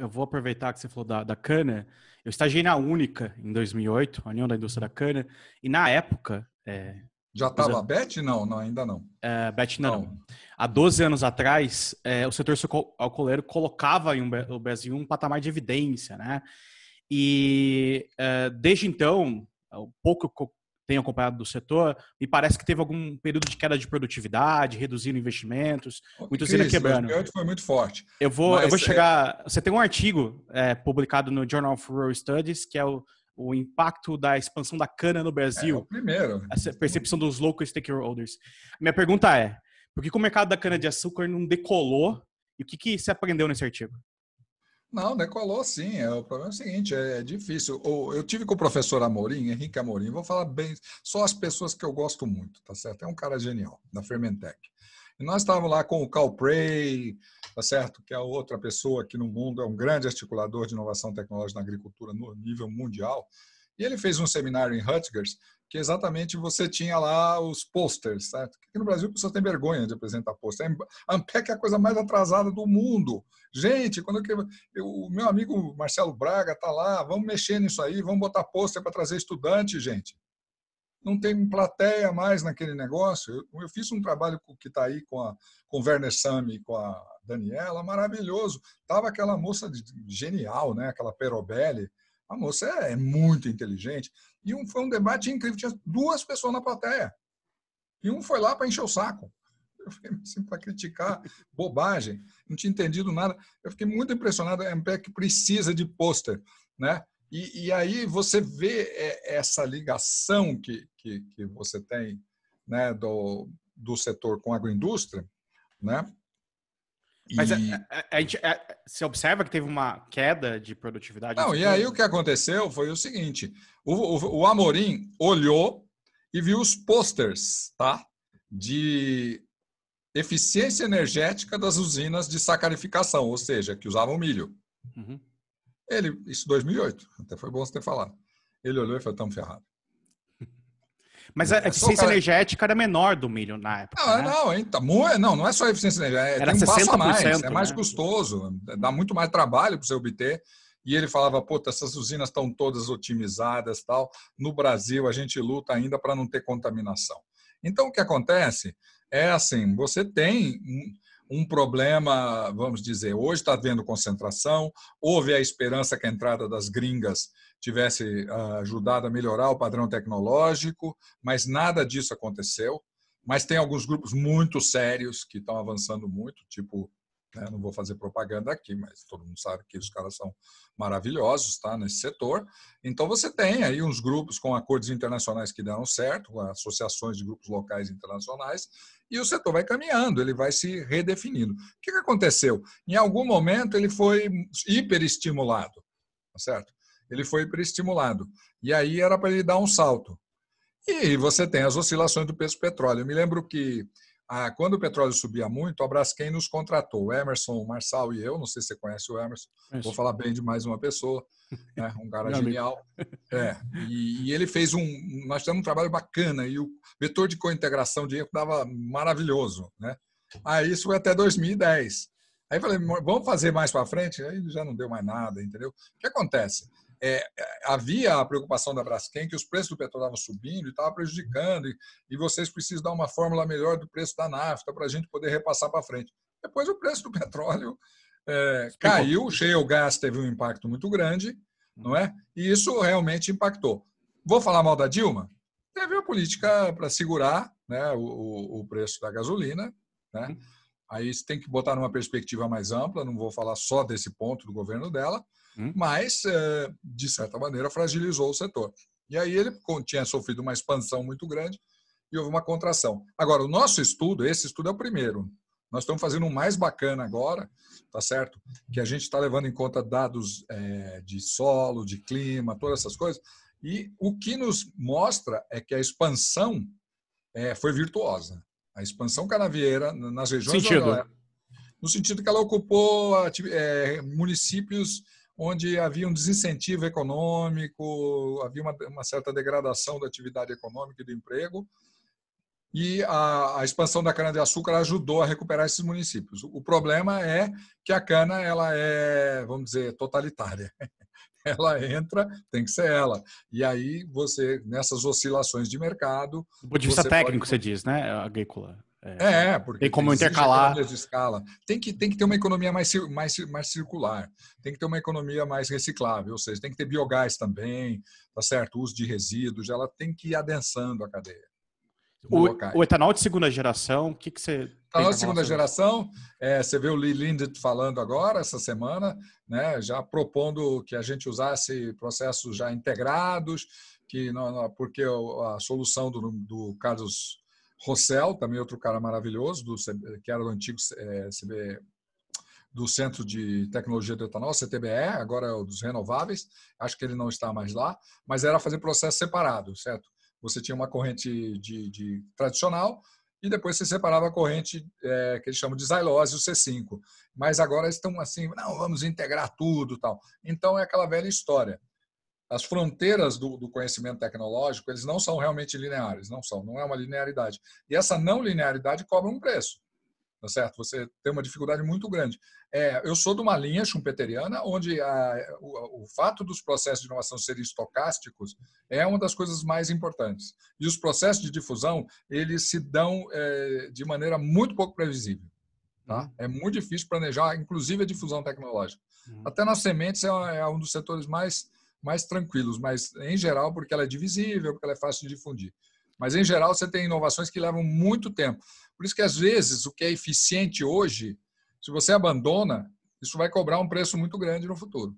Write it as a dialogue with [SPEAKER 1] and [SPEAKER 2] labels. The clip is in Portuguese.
[SPEAKER 1] eu vou aproveitar que você falou da, da cana. Eu estagiei na Única em 2008, a União da Indústria da Cana, e na época. É, Já estava a
[SPEAKER 2] BET? Não, não, ainda não.
[SPEAKER 1] É, BET ainda não. não. Há 12 anos atrás, é, o setor alcooleiro colocava em um, o Brasil um patamar de evidência, né? E é, desde então, é, o pouco tem acompanhado do setor, me parece que teve algum período de queda de produtividade, reduzindo investimentos, muita quebrando.
[SPEAKER 2] O foi muito forte. Eu vou, eu vou é, chegar.
[SPEAKER 1] Você tem um artigo é, publicado no Journal of Rural Studies, que é o, o impacto da expansão da cana no Brasil. É, o primeiro. A percepção dos local stakeholders. Minha pergunta é: por que, o mercado da cana-de-açúcar não decolou? E o que, que você aprendeu nesse artigo?
[SPEAKER 2] Não, decolou né, sim. É, o problema é o seguinte, é, é difícil. Eu tive com o professor Amorim, Henrique Amorim, vou falar bem, só as pessoas que eu gosto muito, tá certo? É um cara genial, da Fermentec. E nós estávamos lá com o Cal Prey, tá certo? Que é outra pessoa que no mundo é um grande articulador de inovação tecnológica na agricultura no nível mundial. E ele fez um seminário em Rutgers que exatamente você tinha lá os posters, certo? Aqui no Brasil a pessoa tem vergonha de apresentar pôster. A Ampec é a coisa mais atrasada do mundo. Gente, quando que o meu amigo Marcelo Braga tá lá, vamos mexer nisso aí, vamos botar pôster para trazer estudante, gente. Não tem plateia mais naquele negócio. Eu, eu fiz um trabalho que está aí com a com Werner Sami, com a Daniela, maravilhoso. Tava aquela moça de, genial, né? Aquela Perobelli a moça é, é muito inteligente. E um, foi um debate incrível. Tinha duas pessoas na plateia. E um foi lá para encher o saco. Eu fiquei assim, para criticar, bobagem, não tinha entendido nada. Eu fiquei muito impressionado. A é MPEC precisa de pôster. Né? E, e, aí você vê é, essa ligação que, que, que você tem né, do, do setor com a agroindústria, né? Mas é, e... a, é,
[SPEAKER 1] a, é, a, gente a, você observa que teve uma queda de produtividade? Não, e aí o
[SPEAKER 2] que aconteceu foi o seguinte: o, o, o Amorim olhou e viu os posters tá? de eficiência energética das usinas de sacarificação, ou seja, que usavam milho. Uhum. Ele, isso 2008, até foi bom você ter falado. Ele olhou e falou: estamos
[SPEAKER 1] ferrados. Mas a eficiência energética era menor do milho na época. Não, ah, né? não, então, não, não é só a eficiência energética. É, era um 60%, mais, é mais né?
[SPEAKER 2] custoso, dá muito mais trabalho para você obter. E ele falava, puta, essas usinas estão todas otimizadas tal. No Brasil, a gente luta ainda para não ter contaminação. Então, o que acontece é assim, você tem um problema, vamos dizer, hoje está havendo concentração, houve a esperança que a entrada das gringas tivesse ah, ajudado a melhorar o padrão tecnológico, mas nada disso aconteceu. Mas tem alguns grupos muito sérios que estão avançando muito, tipo né? Não vou fazer propaganda aqui, mas todo mundo sabe que os caras são maravilhosos tá? nesse setor. Então, você tem aí uns grupos com acordos internacionais que deram certo, associações de grupos locais internacionais, e o setor vai caminhando, ele vai se redefinindo. O que, que aconteceu? Em algum momento, ele foi hiperestimulado, tá certo? Ele foi hiperestimulado. E aí era para ele dar um salto. E você tem as oscilações do preço do petróleo. Eu me lembro que ah, quando o petróleo subia muito, a Braskem nos contratou, o Emerson, o Marçal e eu, não sei se você conhece o Emerson, é vou falar bem de mais uma pessoa, né? um cara genial. É, e, e, ele fez um, nós tivemos um trabalho bacana e o vetor de cointegração de erro dava maravilhoso, né? Aí ah, isso foi até 2010. Aí falei, vamos fazer mais para frente? Aí já não deu mais nada, entendeu? O que acontece? É, é, havia a preocupação da Braskem que os preços do petróleo estavam subindo e estava prejudicando, e, e, vocês precisam dar uma fórmula melhor do preço da nafta para a gente poder repassar para frente. Depois o preço do petróleo é, caiu, o shale gas teve um impacto muito grande, hum. não é? E isso realmente impactou. Vou falar mal da Dilma? Teve a política para segurar né, o, o preço da gasolina, né? Uhum. Aí você tem que botar numa perspectiva mais ampla, não vou falar só desse ponto do governo dela, Hum? mas, é, de certa maneira, fragilizou o setor. E aí ele tinha sofrido uma expansão muito grande e houve uma contração. Agora, o nosso estudo, esse estudo é o primeiro. Nós estamos fazendo um mais bacana agora, tá certo? Que a gente está levando em conta dados é, de solo, de clima, todas essas coisas. E o que nos mostra é que a expansão é, foi virtuosa. A expansão canavieira nas regiões. Sentido. Ela, no sentido que ela ocupou é, municípios onde havia um desincentivo econômico, havia uma, uma certa degradação da atividade econômica e do emprego, e a, a expansão da cana-de-açúcar ajudou a recuperar esses municípios. O, problema é que a cana ela é, vamos dizer, totalitária. Ela entra, tem que ser ela. E aí você, nessas oscilações de mercado. Do ponto de vista técnico, pode... você
[SPEAKER 1] diz, né? Agrícola. É, é porque tem como intercalar
[SPEAKER 2] de escala. Tem que tem que ter uma economia mais, mais mais circular. Tem que ter uma economia mais reciclável, ou seja, tem que ter biogás também, tá certo? O uso de resíduos, ela tem que ir adensando a cadeia.
[SPEAKER 1] O, o, etanol de segunda geração, o que, que você. Etanol de segunda
[SPEAKER 2] geração, é, você vê o Lee Lindt falando agora, essa semana, né, já propondo que a gente usasse processos já integrados, que não, não, porque a solução do, do Carlos Rossell, também outro cara maravilhoso, do, que era do antigo é, eh, CB, do Centro de Tecnologia do Etanol, CTBE, agora é o dos renováveis, acho que ele não está mais lá, mas era fazer processo separado, certo? Você tinha uma corrente de, de tradicional e depois você separava a corrente é, que eles chamam de xylose, o C5. Mas agora estão assim, não, vamos integrar tudo tal. Então é aquela velha história as fronteiras do, do, conhecimento tecnológico, eles não são realmente lineares, não são, não é uma linearidade. E essa não linearidade cobra um preço, tá certo? Você tem uma dificuldade muito grande. É, eu sou de uma linha schumpeteriana onde a, o, o, fato dos processos de inovação serem estocásticos é uma das coisas mais importantes. E os processos de difusão, eles se dão é, de maneira muito pouco previsível. Tá? Uhum. É muito difícil planejar, inclusive, a difusão tecnológica. Uhum. Até nas sementes é, é um dos setores mais mais tranquilos, mas em geral, porque ela é divisível, porque ela é fácil de difundir. Mas em geral, você tem inovações que levam muito tempo. Por isso que às vezes o que é eficiente hoje, se você abandona, isso vai cobrar um preço muito grande no futuro.